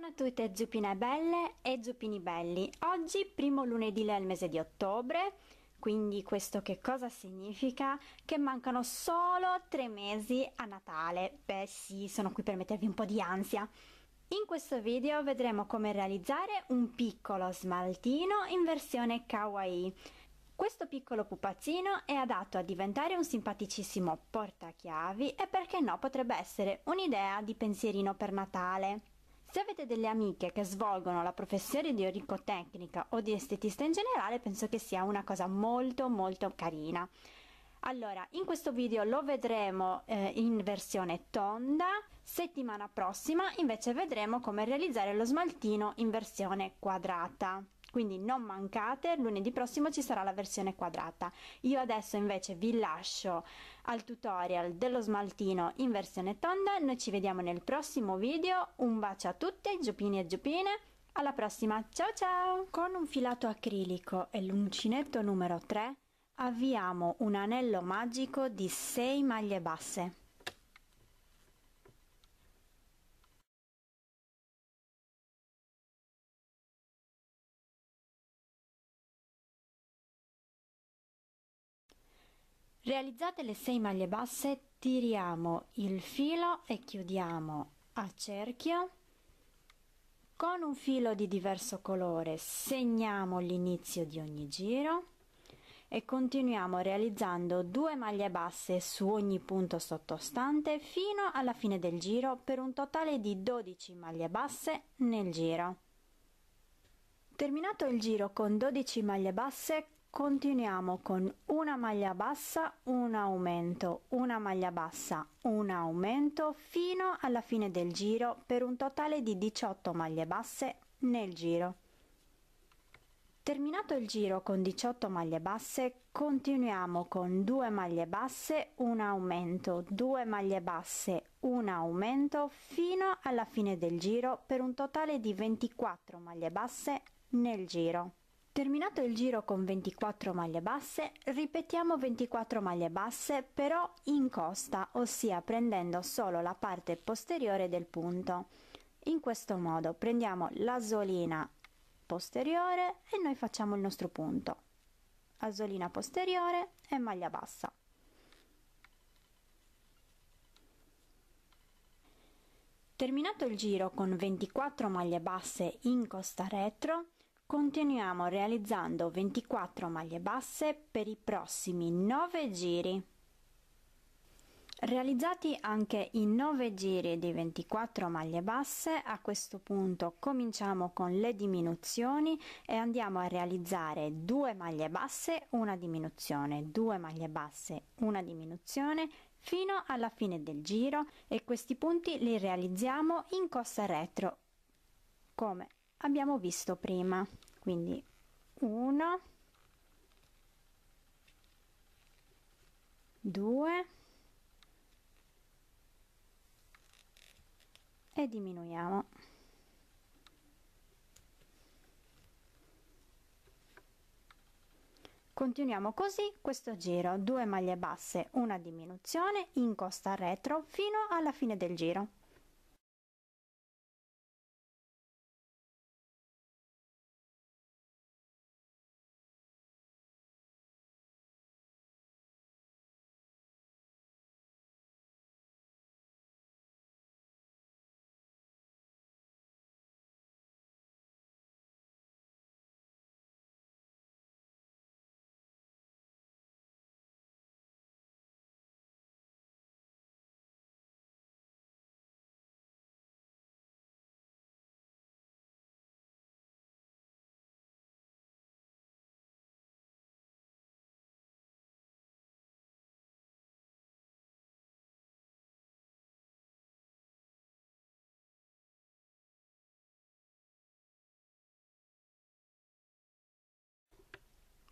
Buongiorno a tutte zuppine belle e zuppini belli. Oggi primo lunedì del mese di ottobre, quindi questo che cosa significa? Che mancano solo tre mesi a Natale. Beh sì, sono qui per mettervi un po' di ansia. In questo video vedremo come realizzare un piccolo smaltino in versione kawaii. Questo piccolo pupazzino è adatto a diventare un simpaticissimo portachiavi e perché no potrebbe essere un'idea di pensierino per Natale. Se avete delle amiche che svolgono la professione di oricotecnica o di estetista in generale, penso che sia una cosa molto molto carina. Allora, in questo video lo vedremo eh, in versione tonda, settimana prossima invece vedremo come realizzare lo smaltino in versione quadrata. Quindi non mancate, lunedì prossimo ci sarà la versione quadrata. Io adesso invece vi lascio al tutorial dello smaltino in versione tonda, noi ci vediamo nel prossimo video, un bacio a tutte, giupini e giupine, alla prossima, ciao ciao! Con un filato acrilico e l'uncinetto numero 3 avviamo un anello magico di 6 maglie basse. realizzate le 6 maglie basse tiriamo il filo e chiudiamo a cerchio con un filo di diverso colore segniamo l'inizio di ogni giro e continuiamo realizzando due maglie basse su ogni punto sottostante fino alla fine del giro per un totale di 12 maglie basse nel giro. Terminato il giro con 12 maglie basse continuiamo con una maglia bassa un aumento una maglia bassa un aumento fino alla fine del giro per un totale di 18 maglie basse nel giro terminato il giro con 18 maglie basse continuiamo con 2 maglie basse un aumento 2 maglie basse un aumento fino alla fine del giro per un totale di 24 maglie basse nel giro Terminato il giro con 24 maglie basse, ripetiamo 24 maglie basse però in costa, ossia prendendo solo la parte posteriore del punto. In questo modo prendiamo l'asolina posteriore e noi facciamo il nostro punto. Asolina posteriore e maglia bassa. Terminato il giro con 24 maglie basse in costa retro, Continuiamo realizzando 24 maglie basse per i prossimi 9 giri. Realizzati anche i 9 giri di 24 maglie basse, a questo punto cominciamo con le diminuzioni e andiamo a realizzare 2 maglie basse, una diminuzione, 2 maglie basse, una diminuzione fino alla fine del giro e questi punti li realizziamo in costa retro come abbiamo visto prima quindi 1 2 e diminuiamo continuiamo così questo giro 2 maglie basse una diminuzione in costa retro fino alla fine del giro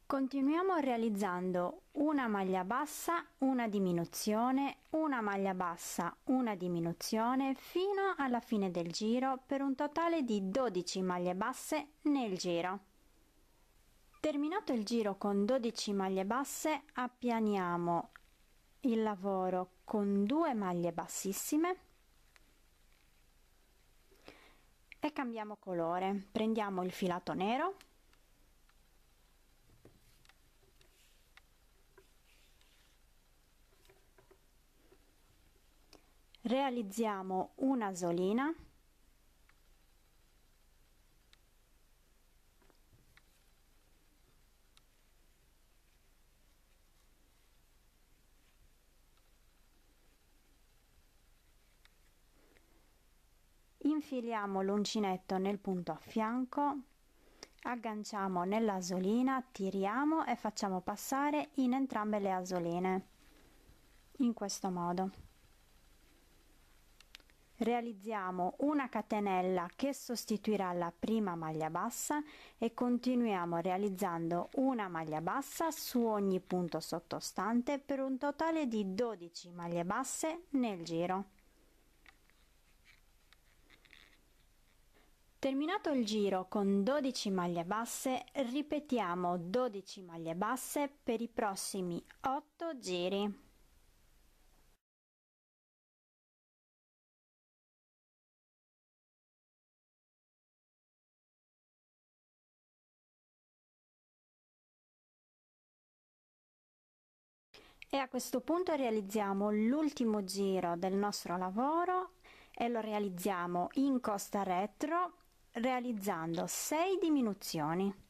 Continuiamo realizzando una maglia bassa, una diminuzione, una maglia bassa, una diminuzione fino alla fine del giro per un totale di 12 maglie basse nel giro. Terminato il giro con 12 maglie basse appianiamo il lavoro con due maglie bassissime e cambiamo colore. Prendiamo il filato nero realizziamo una solina infiliamo l'uncinetto nel punto a fianco agganciamo nella solina tiriamo e facciamo passare in entrambe le asoline in questo modo Realizziamo una catenella che sostituirà la prima maglia bassa e continuiamo realizzando una maglia bassa su ogni punto sottostante per un totale di 12 maglie basse nel giro. Terminato il giro con 12 maglie basse, ripetiamo 12 maglie basse per i prossimi 8 giri. e a questo punto realizziamo l'ultimo giro del nostro lavoro e lo realizziamo in costa retro realizzando 6 diminuzioni